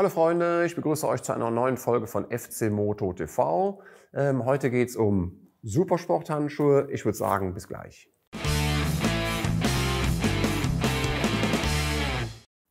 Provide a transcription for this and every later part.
Hallo Freunde, ich begrüße euch zu einer neuen Folge von FC Moto TV. Ähm, heute geht es um Supersporthandschuhe. Ich würde sagen, bis gleich.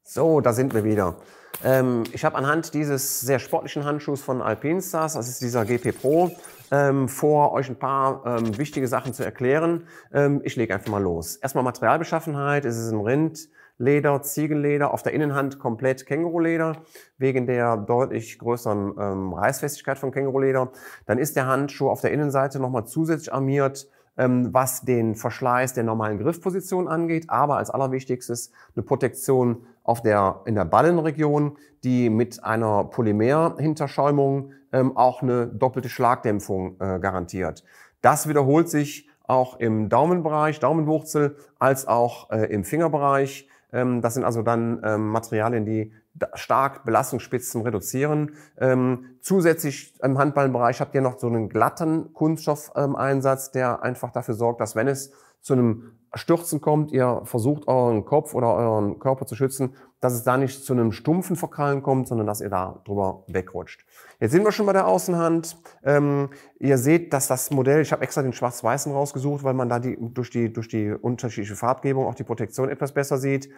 So, da sind wir wieder. Ähm, ich habe anhand dieses sehr sportlichen Handschuhs von Alpine Stars, das ist dieser GP Pro, ähm, vor, euch ein paar ähm, wichtige Sachen zu erklären. Ähm, ich lege einfach mal los. Erstmal Materialbeschaffenheit, es ist ein Rind, Leder, Ziegelleder, auf der Innenhand komplett Känguruleder, wegen der deutlich größeren ähm, Reißfestigkeit von Känguruleder. Dann ist der Handschuh auf der Innenseite nochmal zusätzlich armiert, ähm, was den Verschleiß der normalen Griffposition angeht, aber als allerwichtigstes eine Protektion auf der, in der Ballenregion, die mit einer Polymerhinterschäumung ähm, auch eine doppelte Schlagdämpfung äh, garantiert. Das wiederholt sich auch im Daumenbereich, Daumenwurzel, als auch äh, im Fingerbereich. Ähm, das sind also dann ähm, Materialien, die stark Belastungsspitzen reduzieren. Ähm, zusätzlich im Handballenbereich habt ihr noch so einen glatten Kunststoffeinsatz, der einfach dafür sorgt, dass wenn es zu einem Stürzen kommt, ihr versucht euren Kopf oder euren Körper zu schützen, dass es da nicht zu einem stumpfen Verkrallen kommt, sondern dass ihr da drüber wegrutscht. Jetzt sind wir schon bei der Außenhand. Ähm, ihr seht, dass das Modell, ich habe extra den schwarz-weißen rausgesucht, weil man da die, durch, die, durch die unterschiedliche Farbgebung auch die Protektion etwas besser sieht.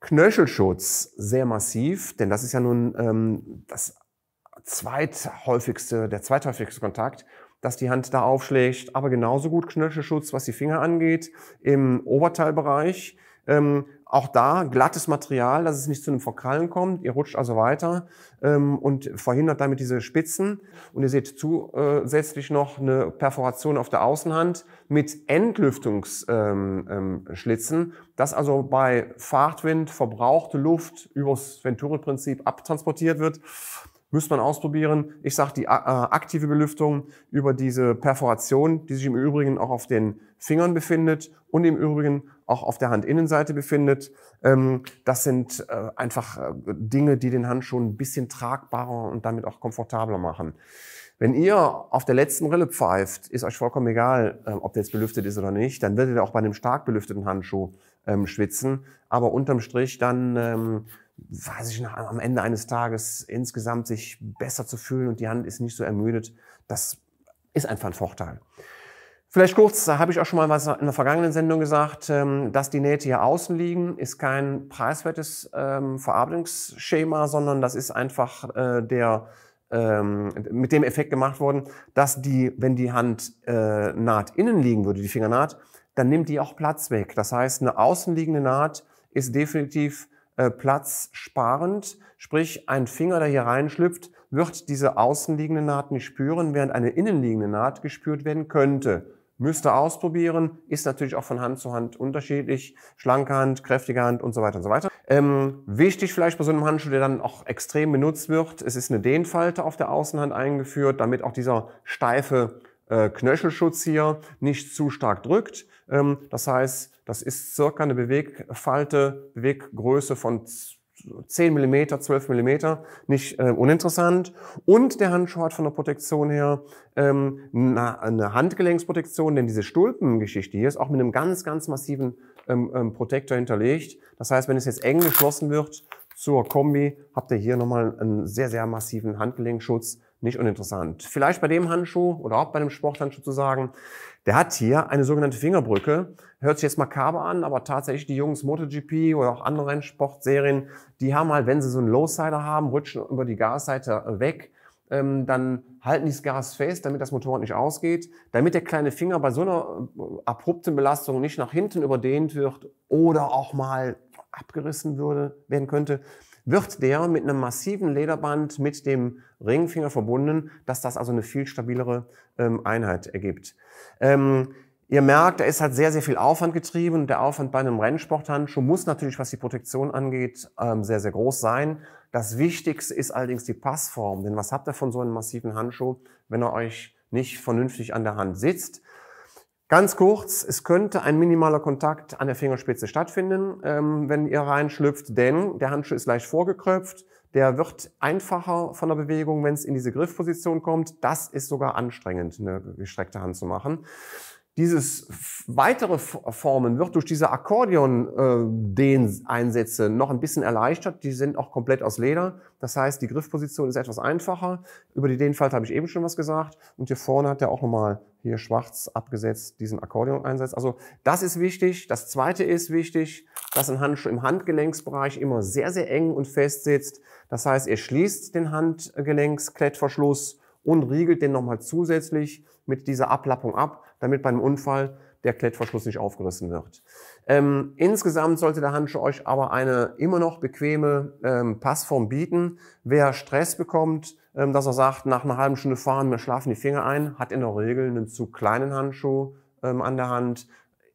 Knöchelschutz sehr massiv, denn das ist ja nun ähm, das zweithäufigste, der zweithäufigste Kontakt dass die Hand da aufschlägt, aber genauso gut Knöchelschutz, was die Finger angeht, im Oberteilbereich. Ähm, auch da glattes Material, dass es nicht zu einem Verkrallen kommt. Ihr rutscht also weiter ähm, und verhindert damit diese Spitzen. Und ihr seht zusätzlich noch eine Perforation auf der Außenhand mit Entlüftungsschlitzen, ähm, ähm dass also bei Fahrtwind verbrauchte Luft übers Venturi-Prinzip abtransportiert wird Müsste man ausprobieren. Ich sage die äh, aktive Belüftung über diese Perforation, die sich im Übrigen auch auf den Fingern befindet und im Übrigen auch auf der Handinnenseite befindet. Ähm, das sind äh, einfach äh, Dinge, die den Handschuh ein bisschen tragbarer und damit auch komfortabler machen. Wenn ihr auf der letzten Rille pfeift, ist euch vollkommen egal, ob der jetzt belüftet ist oder nicht, dann werdet ihr auch bei einem stark belüfteten Handschuh ähm, schwitzen, aber unterm Strich dann ähm, weiß ich noch, am Ende eines Tages insgesamt sich besser zu fühlen und die Hand ist nicht so ermüdet. Das ist einfach ein Vorteil. Vielleicht kurz, da habe ich auch schon mal was in der vergangenen Sendung gesagt, ähm, dass die Nähte hier außen liegen, ist kein preiswertes ähm, Verarbeitungsschema, sondern das ist einfach äh, der ähm, mit dem Effekt gemacht worden, dass die, wenn die Hand äh, Naht innen liegen würde, die Fingernaht, dann nimmt die auch Platz weg. Das heißt, eine außenliegende Naht ist definitiv äh, platzsparend. Sprich, ein Finger, der hier reinschlüpft, wird diese außenliegende Naht nicht spüren, während eine innenliegende Naht gespürt werden könnte. Müsste ausprobieren, ist natürlich auch von Hand zu Hand unterschiedlich. Schlanke Hand, kräftige Hand und so weiter und so weiter. Ähm, wichtig vielleicht bei so einem Handschuh, der dann auch extrem benutzt wird, es ist eine Dehnfalte auf der Außenhand eingeführt, damit auch dieser steife äh, Knöchelschutz hier nicht zu stark drückt. Ähm, das heißt, das ist circa eine Bewegfalte, Beweggröße von 10 Millimeter, 12 Millimeter, nicht äh, uninteressant. Und der Handschuh hat von der Protektion her ähm, eine Handgelenksprotektion, denn diese Stulpengeschichte hier ist auch mit einem ganz, ganz massiven ähm, ähm, Protektor hinterlegt. Das heißt, wenn es jetzt eng geschlossen wird zur Kombi, habt ihr hier nochmal einen sehr, sehr massiven Handgelenkschutz, nicht uninteressant. Vielleicht bei dem Handschuh oder auch bei dem Sporthandschuh zu sagen, der hat hier eine sogenannte Fingerbrücke. Hört sich jetzt makaber an, aber tatsächlich die Jungs MotoGP oder auch andere Rennsportserien, die haben halt, wenn sie so einen Low-Sider haben, rutschen über die Gasseite weg, ähm, dann halten die das Gas fest, damit das Motorrad nicht ausgeht, damit der kleine Finger bei so einer äh, abrupten Belastung nicht nach hinten überdehnt wird oder auch mal abgerissen würde, werden könnte, wird der mit einem massiven Lederband mit dem Ringfinger verbunden, dass das also eine viel stabilere ähm, Einheit ergibt. Ähm, ihr merkt, da ist halt sehr, sehr viel Aufwand getrieben der Aufwand bei einem Rennsporthandschuh muss natürlich, was die Protektion angeht, ähm, sehr, sehr groß sein. Das Wichtigste ist allerdings die Passform, denn was habt ihr von so einem massiven Handschuh, wenn er euch nicht vernünftig an der Hand sitzt? Ganz kurz, es könnte ein minimaler Kontakt an der Fingerspitze stattfinden, ähm, wenn ihr reinschlüpft, denn der Handschuh ist leicht vorgekröpft, der wird einfacher von der Bewegung, wenn es in diese Griffposition kommt. Das ist sogar anstrengend, eine gestreckte Hand zu machen dieses weitere Formen wird durch diese Akkordeon-Dehn-Einsätze äh, noch ein bisschen erleichtert. Die sind auch komplett aus Leder. Das heißt, die Griffposition ist etwas einfacher. Über die Dehnfalte habe ich eben schon was gesagt. Und hier vorne hat er auch nochmal hier schwarz abgesetzt diesen Akkordeon-Einsatz. Also das ist wichtig. Das zweite ist wichtig, dass ein Handschuh im Handgelenksbereich immer sehr, sehr eng und fest sitzt. Das heißt, er schließt den Handgelenksklettverschluss und riegelt den nochmal zusätzlich mit dieser Ablappung ab damit beim Unfall der Klettverschluss nicht aufgerissen wird. Ähm, insgesamt sollte der Handschuh euch aber eine immer noch bequeme ähm, Passform bieten. Wer Stress bekommt, ähm, dass er sagt, nach einer halben Stunde fahren, mir schlafen die Finger ein, hat in der Regel einen zu kleinen Handschuh ähm, an der Hand,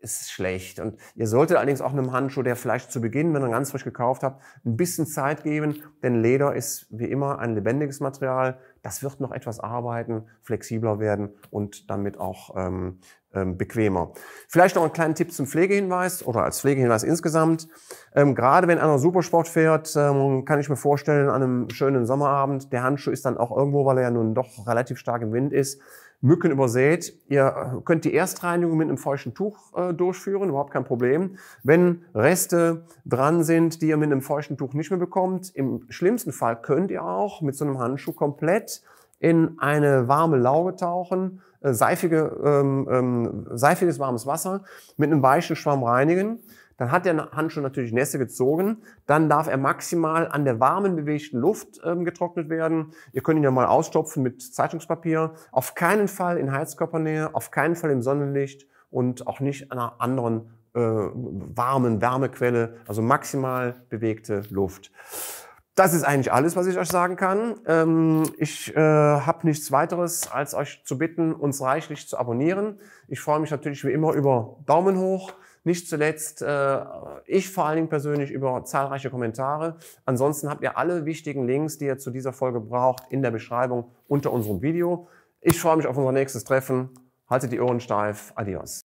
ist schlecht. Und ihr solltet allerdings auch einem Handschuh, der vielleicht zu Beginn, wenn ihr ganz frisch gekauft habt, ein bisschen Zeit geben, denn Leder ist wie immer ein lebendiges Material das wird noch etwas arbeiten, flexibler werden und damit auch ähm, ähm, bequemer. Vielleicht noch einen kleinen Tipp zum Pflegehinweis oder als Pflegehinweis insgesamt. Ähm, gerade wenn einer Supersport fährt, ähm, kann ich mir vorstellen, an einem schönen Sommerabend, der Handschuh ist dann auch irgendwo, weil er ja nun doch relativ stark im Wind ist, Mücken übersät. Ihr äh, könnt die Erstreinigung mit einem feuchten Tuch äh, durchführen, überhaupt kein Problem. Wenn Reste dran sind, die ihr mit einem feuchten Tuch nicht mehr bekommt, im schlimmsten Fall könnt ihr auch mit so einem Handschuh komplett in eine warme Lauge tauchen, äh, seifige, ähm, ähm, seifiges warmes Wasser mit einem weichen Schwamm reinigen. Dann hat der Handschuh natürlich Nässe gezogen. Dann darf er maximal an der warmen, bewegten Luft ähm, getrocknet werden. Ihr könnt ihn ja mal ausstopfen mit Zeitungspapier. Auf keinen Fall in Heizkörpernähe, auf keinen Fall im Sonnenlicht und auch nicht an einer anderen äh, warmen Wärmequelle, also maximal bewegte Luft. Das ist eigentlich alles, was ich euch sagen kann. Ähm, ich äh, habe nichts weiteres, als euch zu bitten, uns reichlich zu abonnieren. Ich freue mich natürlich wie immer über Daumen hoch. Nicht zuletzt äh, ich vor allen Dingen persönlich über zahlreiche Kommentare. Ansonsten habt ihr alle wichtigen Links, die ihr zu dieser Folge braucht, in der Beschreibung unter unserem Video. Ich freue mich auf unser nächstes Treffen. Haltet die Ohren steif. Adios.